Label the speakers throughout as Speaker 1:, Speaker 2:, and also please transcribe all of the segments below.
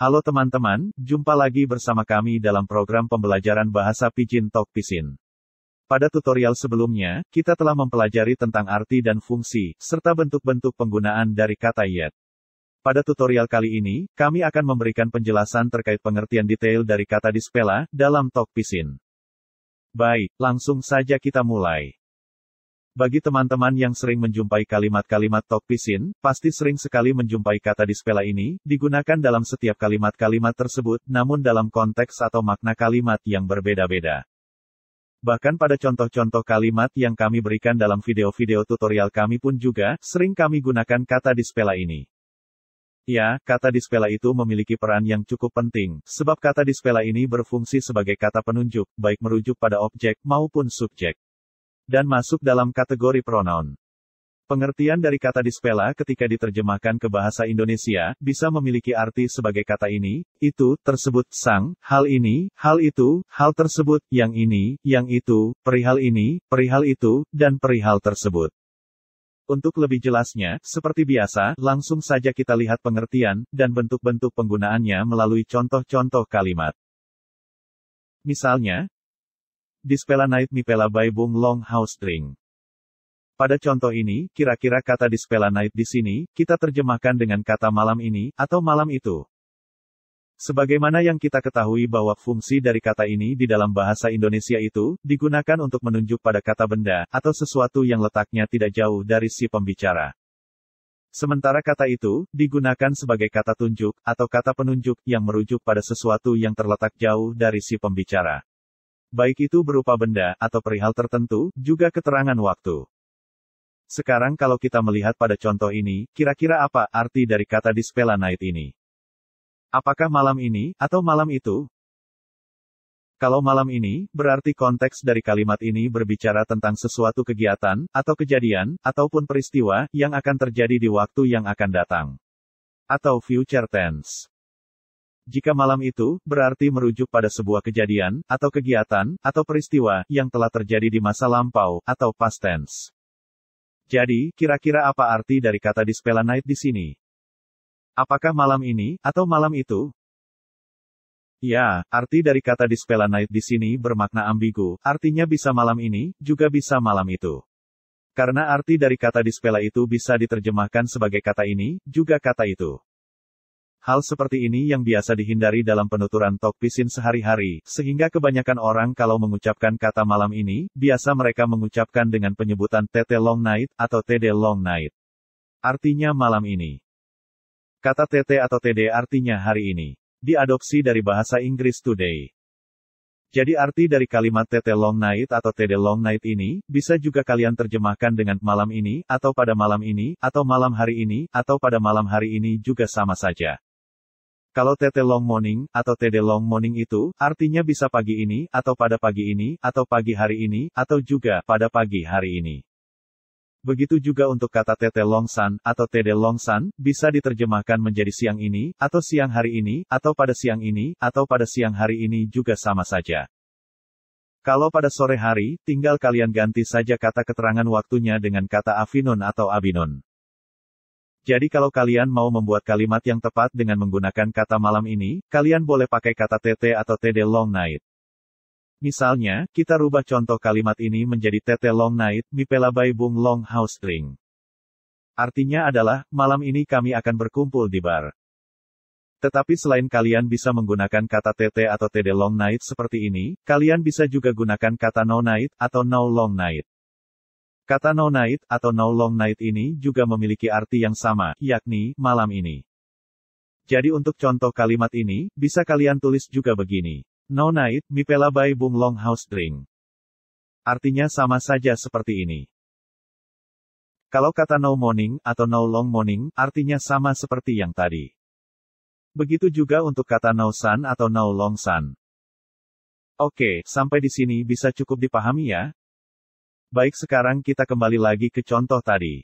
Speaker 1: Halo teman-teman, jumpa lagi bersama kami dalam program pembelajaran bahasa Pijin Tok Pisin. Pada tutorial sebelumnya, kita telah mempelajari tentang arti dan fungsi, serta bentuk-bentuk penggunaan dari kata yet. Pada tutorial kali ini, kami akan memberikan penjelasan terkait pengertian detail dari kata dispela dalam Tok Pisin. Baik, langsung saja kita mulai. Bagi teman-teman yang sering menjumpai kalimat-kalimat topisin, pasti sering sekali menjumpai kata dispela ini, digunakan dalam setiap kalimat-kalimat tersebut, namun dalam konteks atau makna kalimat yang berbeda-beda. Bahkan pada contoh-contoh kalimat yang kami berikan dalam video-video tutorial kami pun juga, sering kami gunakan kata dispela ini. Ya, kata dispela itu memiliki peran yang cukup penting, sebab kata dispela ini berfungsi sebagai kata penunjuk, baik merujuk pada objek maupun subjek dan masuk dalam kategori pronoun. Pengertian dari kata dispela ketika diterjemahkan ke bahasa Indonesia, bisa memiliki arti sebagai kata ini, itu, tersebut, sang, hal ini, hal itu, hal tersebut, yang ini, yang itu, perihal ini, perihal itu, dan perihal tersebut. Untuk lebih jelasnya, seperti biasa, langsung saja kita lihat pengertian, dan bentuk-bentuk penggunaannya melalui contoh-contoh kalimat. Misalnya, Dispela night mipela by Bung Long House String. Pada contoh ini, kira-kira kata dispela night di sini, kita terjemahkan dengan kata malam ini, atau malam itu. Sebagaimana yang kita ketahui bahwa fungsi dari kata ini di dalam bahasa Indonesia itu, digunakan untuk menunjuk pada kata benda, atau sesuatu yang letaknya tidak jauh dari si pembicara. Sementara kata itu, digunakan sebagai kata tunjuk, atau kata penunjuk, yang merujuk pada sesuatu yang terletak jauh dari si pembicara baik itu berupa benda atau perihal tertentu, juga keterangan waktu. Sekarang kalau kita melihat pada contoh ini, kira-kira apa arti dari kata dispela night ini? Apakah malam ini, atau malam itu? Kalau malam ini, berarti konteks dari kalimat ini berbicara tentang sesuatu kegiatan, atau kejadian, ataupun peristiwa, yang akan terjadi di waktu yang akan datang. Atau future tense. Jika malam itu, berarti merujuk pada sebuah kejadian, atau kegiatan, atau peristiwa, yang telah terjadi di masa lampau, atau past tense. Jadi, kira-kira apa arti dari kata dispela night di sini? Apakah malam ini, atau malam itu? Ya, arti dari kata dispela night di sini bermakna ambigu, artinya bisa malam ini, juga bisa malam itu. Karena arti dari kata dispela itu bisa diterjemahkan sebagai kata ini, juga kata itu. Hal seperti ini yang biasa dihindari dalam penuturan talk sehari-hari, sehingga kebanyakan orang kalau mengucapkan kata malam ini, biasa mereka mengucapkan dengan penyebutan TT Long Night atau TD Long Night. Artinya malam ini. Kata TT atau TD artinya hari ini. Diadopsi dari bahasa Inggris today. Jadi arti dari kalimat TT Long Night atau TD Long Night ini, bisa juga kalian terjemahkan dengan malam ini, atau pada malam ini, atau malam hari ini, atau pada malam hari ini juga sama saja. Kalau TT long morning, atau TD long morning itu, artinya bisa pagi ini, atau pada pagi ini, atau pagi hari ini, atau juga, pada pagi hari ini. Begitu juga untuk kata long sun atau long sun bisa diterjemahkan menjadi siang ini, atau siang hari ini, atau pada siang ini, atau pada siang hari ini juga sama saja. Kalau pada sore hari, tinggal kalian ganti saja kata keterangan waktunya dengan kata afinun atau abinun. Jadi kalau kalian mau membuat kalimat yang tepat dengan menggunakan kata malam ini, kalian boleh pakai kata TT atau TD long night. Misalnya, kita rubah contoh kalimat ini menjadi TT long night, mi pelabai bung long house drink. Artinya adalah, malam ini kami akan berkumpul di bar. Tetapi selain kalian bisa menggunakan kata TT atau TD long night seperti ini, kalian bisa juga gunakan kata no night atau no long night. Kata no night atau no long night ini juga memiliki arti yang sama, yakni malam ini. Jadi untuk contoh kalimat ini, bisa kalian tulis juga begini. No night, mi pela bai bung long house drink. Artinya sama saja seperti ini. Kalau kata no morning atau no long morning, artinya sama seperti yang tadi. Begitu juga untuk kata no sun atau no long sun. Oke, sampai di sini bisa cukup dipahami ya. Baik sekarang kita kembali lagi ke contoh tadi.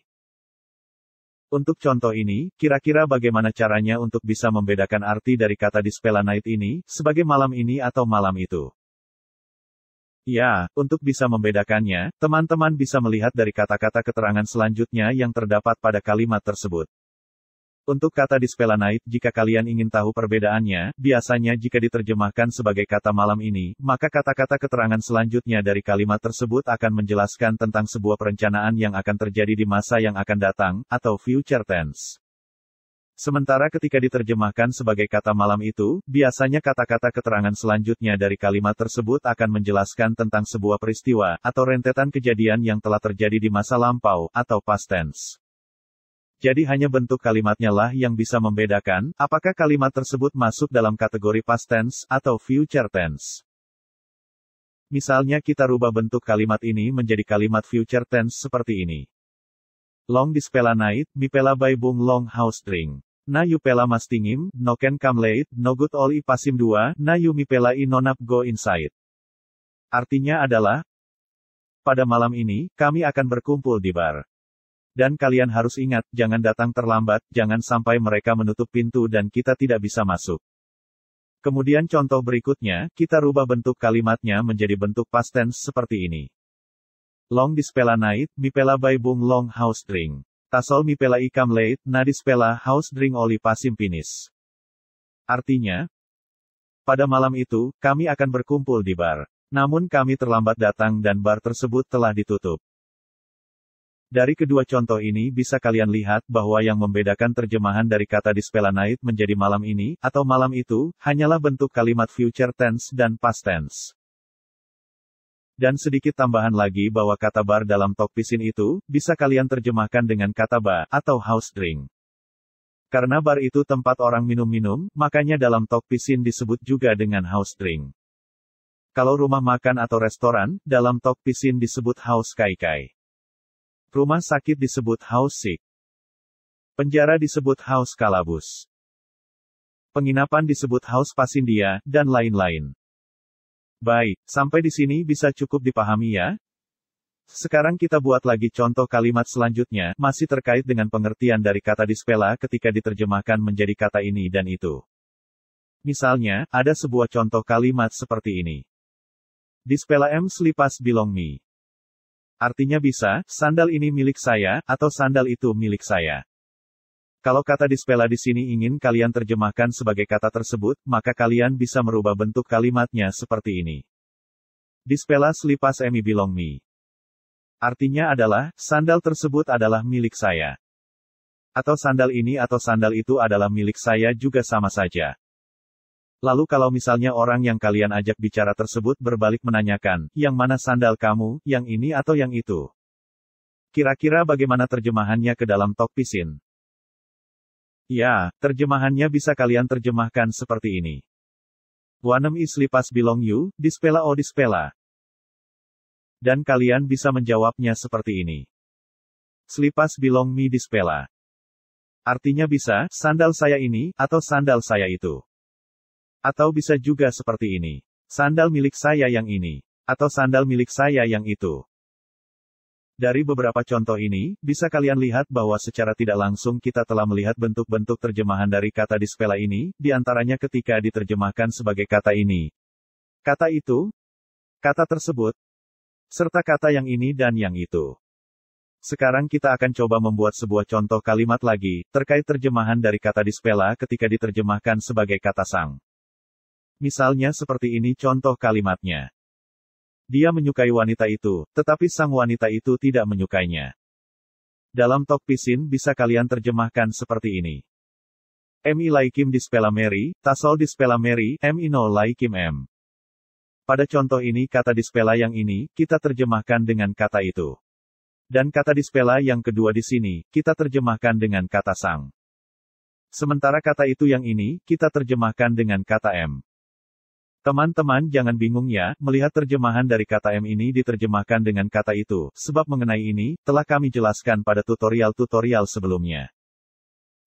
Speaker 1: Untuk contoh ini, kira-kira bagaimana caranya untuk bisa membedakan arti dari kata dispela night ini, sebagai malam ini atau malam itu? Ya, untuk bisa membedakannya, teman-teman bisa melihat dari kata-kata keterangan selanjutnya yang terdapat pada kalimat tersebut. Untuk kata night, jika kalian ingin tahu perbedaannya, biasanya jika diterjemahkan sebagai kata malam ini, maka kata-kata keterangan selanjutnya dari kalimat tersebut akan menjelaskan tentang sebuah perencanaan yang akan terjadi di masa yang akan datang, atau future tense. Sementara ketika diterjemahkan sebagai kata malam itu, biasanya kata-kata keterangan selanjutnya dari kalimat tersebut akan menjelaskan tentang sebuah peristiwa, atau rentetan kejadian yang telah terjadi di masa lampau, atau past tense. Jadi hanya bentuk kalimatnya lah yang bisa membedakan, apakah kalimat tersebut masuk dalam kategori past tense, atau future tense. Misalnya kita rubah bentuk kalimat ini menjadi kalimat future tense seperti ini. Long dispela night, mi mipela by bung long house string. Na yu pela mas no can come late, no good all i pasim dua, na yu mipela i nonap go inside. Artinya adalah, pada malam ini, kami akan berkumpul di bar. Dan kalian harus ingat, jangan datang terlambat, jangan sampai mereka menutup pintu dan kita tidak bisa masuk. Kemudian contoh berikutnya, kita rubah bentuk kalimatnya menjadi bentuk past tense seperti ini. Long dispela night, mi mipela by bung long house drink. Tasol mi mipela ikam late, na dispela house drink oli pasim pinis. Artinya, pada malam itu, kami akan berkumpul di bar. Namun kami terlambat datang dan bar tersebut telah ditutup. Dari kedua contoh ini bisa kalian lihat bahwa yang membedakan terjemahan dari kata dispela night menjadi malam ini, atau malam itu, hanyalah bentuk kalimat future tense dan past tense. Dan sedikit tambahan lagi bahwa kata bar dalam talk itu, bisa kalian terjemahkan dengan kata bar, atau house drink. Karena bar itu tempat orang minum-minum, makanya dalam talk disebut juga dengan house drink. Kalau rumah makan atau restoran, dalam talk disebut house kai-kai. Rumah sakit disebut house sick. Penjara disebut house kalabus. Penginapan disebut house pasindia, dan lain-lain. Baik, sampai di sini bisa cukup dipahami ya. Sekarang kita buat lagi contoh kalimat selanjutnya, masih terkait dengan pengertian dari kata dispela ketika diterjemahkan menjadi kata ini dan itu. Misalnya, ada sebuah contoh kalimat seperti ini. Dispela M slipas bilong mi. Artinya bisa, sandal ini milik saya, atau sandal itu milik saya. Kalau kata dispela di sini ingin kalian terjemahkan sebagai kata tersebut, maka kalian bisa merubah bentuk kalimatnya seperti ini. Dispela selipas emi bilong mi. Artinya adalah, sandal tersebut adalah milik saya. Atau sandal ini atau sandal itu adalah milik saya juga sama saja. Lalu kalau misalnya orang yang kalian ajak bicara tersebut berbalik menanyakan, yang mana sandal kamu, yang ini atau yang itu? Kira-kira bagaimana terjemahannya ke dalam tok pisin? Ya, terjemahannya bisa kalian terjemahkan seperti ini. Wanem islipas bilong you, dispela o dispela. Dan kalian bisa menjawabnya seperti ini. Slipas bilong mi dispela. Artinya bisa, sandal saya ini, atau sandal saya itu. Atau bisa juga seperti ini. Sandal milik saya yang ini. Atau sandal milik saya yang itu. Dari beberapa contoh ini, bisa kalian lihat bahwa secara tidak langsung kita telah melihat bentuk-bentuk terjemahan dari kata dispela ini, diantaranya ketika diterjemahkan sebagai kata ini. Kata itu, kata tersebut, serta kata yang ini dan yang itu. Sekarang kita akan coba membuat sebuah contoh kalimat lagi, terkait terjemahan dari kata dispela ketika diterjemahkan sebagai kata sang. Misalnya seperti ini contoh kalimatnya. Dia menyukai wanita itu, tetapi sang wanita itu tidak menyukainya. Dalam talk pisin bisa kalian terjemahkan seperti ini. M Mi laikim dispela Mary, tasol dispela Mary, M I no laikim m. Pada contoh ini kata dispela yang ini, kita terjemahkan dengan kata itu. Dan kata dispela yang kedua di sini, kita terjemahkan dengan kata sang. Sementara kata itu yang ini, kita terjemahkan dengan kata m. Teman-teman jangan bingung ya, melihat terjemahan dari kata M ini diterjemahkan dengan kata itu, sebab mengenai ini, telah kami jelaskan pada tutorial-tutorial sebelumnya.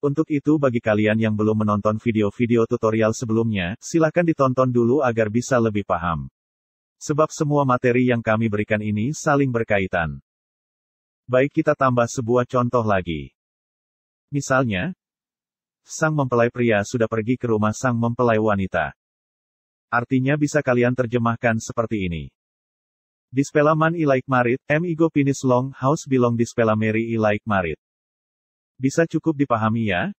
Speaker 1: Untuk itu bagi kalian yang belum menonton video-video tutorial sebelumnya, silakan ditonton dulu agar bisa lebih paham. Sebab semua materi yang kami berikan ini saling berkaitan. Baik kita tambah sebuah contoh lagi. Misalnya, sang mempelai pria sudah pergi ke rumah sang mempelai wanita. Artinya bisa kalian terjemahkan seperti ini. Dispelaman ilaik marit, M igo pinis long house bilong dispelameri ilaik marit. Bisa cukup dipahami ya?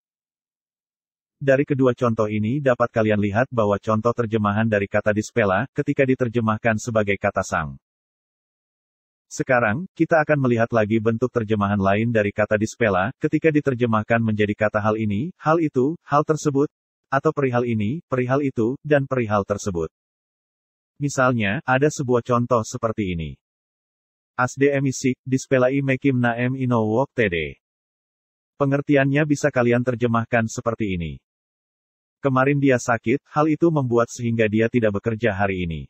Speaker 1: Dari kedua contoh ini dapat kalian lihat bahwa contoh terjemahan dari kata dispela, ketika diterjemahkan sebagai kata sang. Sekarang, kita akan melihat lagi bentuk terjemahan lain dari kata dispela, ketika diterjemahkan menjadi kata hal ini, hal itu, hal tersebut, atau perihal ini, perihal itu, dan perihal tersebut. Misalnya, ada sebuah contoh seperti ini. Asde emisik, dispelai mekim naem ino wok td. Pengertiannya bisa kalian terjemahkan seperti ini. Kemarin dia sakit, hal itu membuat sehingga dia tidak bekerja hari ini.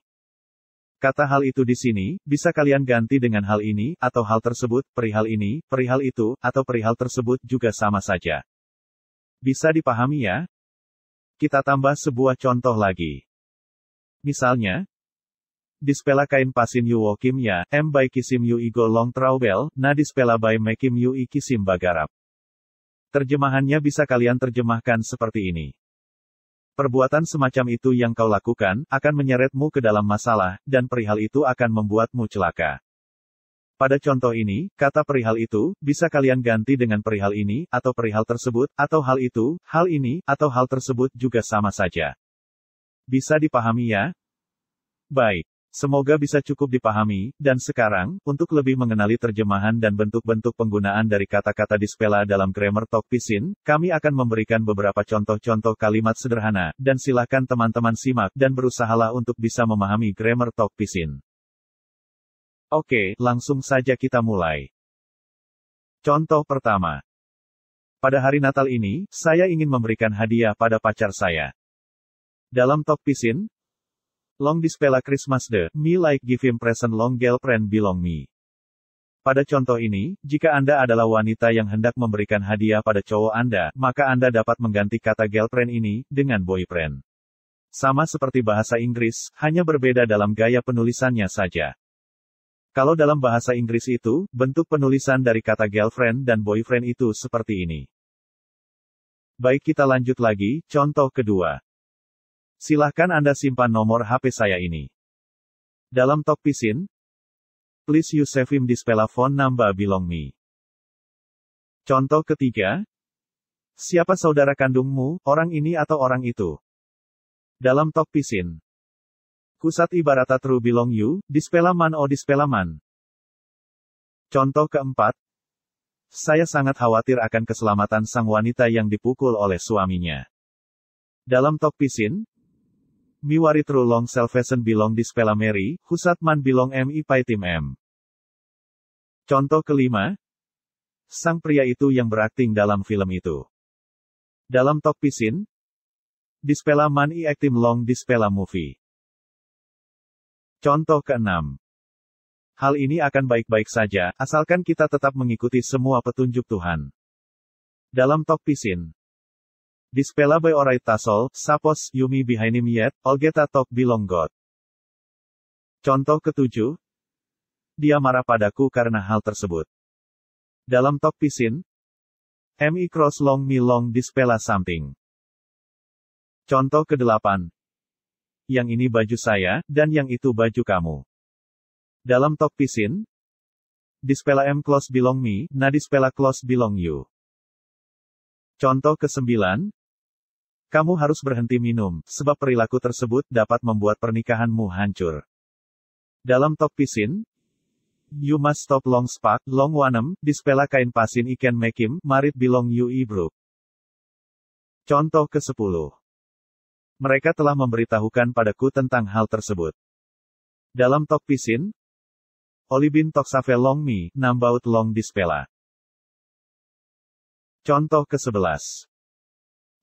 Speaker 1: Kata hal itu di sini, bisa kalian ganti dengan hal ini, atau hal tersebut, perihal ini, perihal itu, atau perihal tersebut juga sama saja. Bisa dipahami ya? Kita tambah sebuah contoh lagi. Misalnya, Dispela kain pasin yu wokim ya, m by kisim yu igo long traubel, na dispela by mekim yu i kisim bagarap. Terjemahannya bisa kalian terjemahkan seperti ini. Perbuatan semacam itu yang kau lakukan, akan menyeretmu ke dalam masalah, dan perihal itu akan membuatmu celaka. Pada contoh ini, kata perihal itu, bisa kalian ganti dengan perihal ini, atau perihal tersebut, atau hal itu, hal ini, atau hal tersebut juga sama saja. Bisa dipahami ya? Baik. Semoga bisa cukup dipahami, dan sekarang, untuk lebih mengenali terjemahan dan bentuk-bentuk penggunaan dari kata-kata dispela dalam Grammar Talk Pisin, kami akan memberikan beberapa contoh-contoh kalimat sederhana, dan silakan teman-teman simak, dan berusahalah untuk bisa memahami Grammar Talk Pisin. Oke, langsung saja kita mulai. Contoh pertama. Pada hari Natal ini, saya ingin memberikan hadiah pada pacar saya. Dalam top pisin, long dispela Christmas de, me like give him present long girlfriend belong me. Pada contoh ini, jika Anda adalah wanita yang hendak memberikan hadiah pada cowok Anda, maka Anda dapat mengganti kata girlfriend ini dengan boyfriend. Sama seperti bahasa Inggris, hanya berbeda dalam gaya penulisannya saja. Kalau dalam bahasa Inggris itu, bentuk penulisan dari kata girlfriend dan boyfriend itu seperti ini. Baik kita lanjut lagi, contoh kedua. Silahkan Anda simpan nomor HP saya ini. Dalam talk pisin, please you save him this phone number belong me. Contoh ketiga, siapa saudara kandungmu, orang ini atau orang itu? Dalam talk pisin. Kusat ibarata true belong you, dispelaman o dispelaman. Contoh keempat, saya sangat khawatir akan keselamatan sang wanita yang dipukul oleh suaminya. Dalam Tok Pisin, Miwari long Selfesen Bilong Dispela kusat man Bilong MI Tim M. Contoh kelima, sang pria itu yang berakting dalam film itu. Dalam Tok Pisin, Dispela Man I Actim Long Dispela Movie. Contoh keenam. Hal ini akan baik-baik saja, asalkan kita tetap mengikuti semua petunjuk Tuhan. Dalam Tok Pisin. Dispela by orai tasol, sapos, yumi behindim yet, olgeta tok bilong god. Contoh ketujuh. Dia marah padaku karena hal tersebut. Dalam Tok Pisin. MI cross long mi long dispela something. Contoh kedelapan yang ini baju saya, dan yang itu baju kamu. Dalam tok pisin, Dispela M close belong me, na dispela close belong you. Contoh ke sembilan, kamu harus berhenti minum, sebab perilaku tersebut dapat membuat pernikahanmu hancur. Dalam tok pisin, you must stop long spark, long wanem, dispela kain pasin ikan mekim, marit belong you ibruk. Contoh ke sepuluh. Mereka telah memberitahukan padaku tentang hal tersebut. Dalam Tok Pisin, Olibin Long Mi, Nambaut Long Dispela. Contoh ke-11.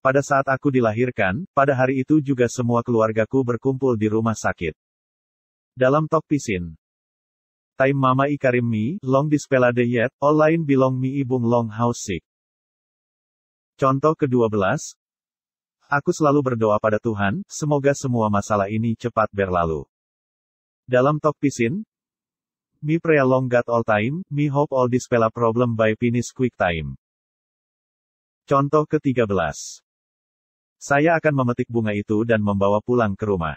Speaker 1: Pada saat aku dilahirkan, pada hari itu juga semua keluargaku berkumpul di rumah sakit. Dalam Tok Pisin, Time Mama Ikarim Mi, Long Dispela De Yet, All Lain Bilong Mi Ibung Long House Sik. Contoh ke-12, Aku selalu berdoa pada Tuhan, semoga semua masalah ini cepat berlalu. Dalam Talk Pisin, Mi pray long got all time, mi hope all a problem by finish quick time. Contoh ke-13. Saya akan memetik bunga itu dan membawa pulang ke rumah.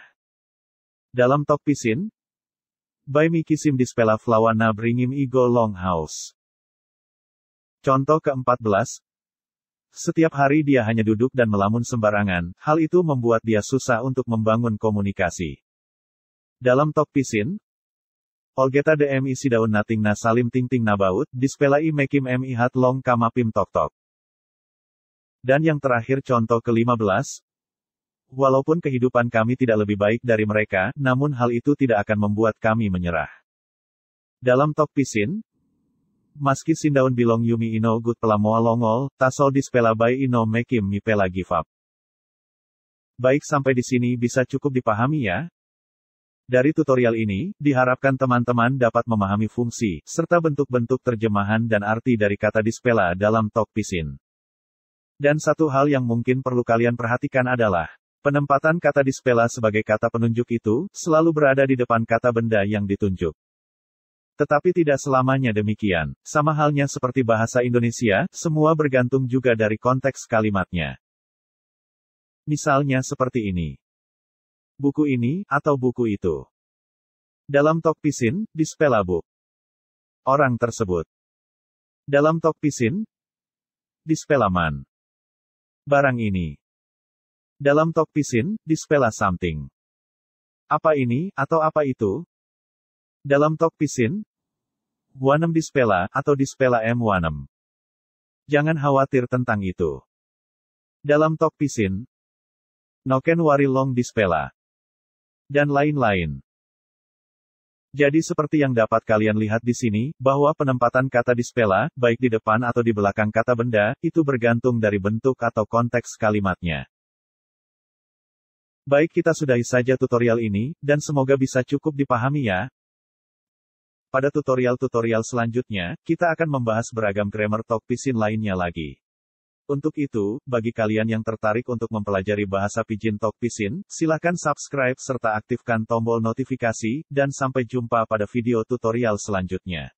Speaker 1: Dalam Talk Pisin, by mi kisim dispela flawana bringim ego long house. Contoh ke-14. Setiap hari dia hanya duduk dan melamun sembarangan, hal itu membuat dia susah untuk membangun komunikasi. Dalam Tok pisin, Olgeta DMI Sidaun Nating Na Salim Ting Ting Nabaut, Dispelai Mekim MI Hat Long Kama Pim Tok Tok. Dan yang terakhir contoh ke-15, Walaupun kehidupan kami tidak lebih baik dari mereka, namun hal itu tidak akan membuat kami menyerah. Dalam Tok pisin, maski sindaun bilong yumi ino gut pelamoa longol, tasol dispela bay ino mekim mi pela up. Baik sampai di sini bisa cukup dipahami ya. Dari tutorial ini, diharapkan teman-teman dapat memahami fungsi, serta bentuk-bentuk terjemahan dan arti dari kata dispela dalam talk pisin. Dan satu hal yang mungkin perlu kalian perhatikan adalah, penempatan kata dispela sebagai kata penunjuk itu, selalu berada di depan kata benda yang ditunjuk. Tetapi tidak selamanya demikian. Sama halnya seperti bahasa Indonesia, semua bergantung juga dari konteks kalimatnya. Misalnya seperti ini. Buku ini, atau buku itu. Dalam tok pisin, di book. Orang tersebut. Dalam tok pisin, di dispelaman. Barang ini. Dalam tok pisin, di dispela something. Apa ini, atau apa itu? Dalam tok pisin, Wanem Dispela, atau Dispela M. wanem. Jangan khawatir tentang itu. Dalam Tok Pisin, Noken Long Dispela, dan lain-lain. Jadi seperti yang dapat kalian lihat di sini, bahwa penempatan kata dispela, baik di depan atau di belakang kata benda, itu bergantung dari bentuk atau konteks kalimatnya. Baik kita sudahi saja tutorial ini, dan semoga bisa cukup dipahami ya. Pada tutorial-tutorial selanjutnya, kita akan membahas beragam grammar Talk Pisin lainnya lagi. Untuk itu, bagi kalian yang tertarik untuk mempelajari bahasa pijin Talk Pisin, silakan subscribe serta aktifkan tombol notifikasi, dan sampai jumpa pada video tutorial selanjutnya.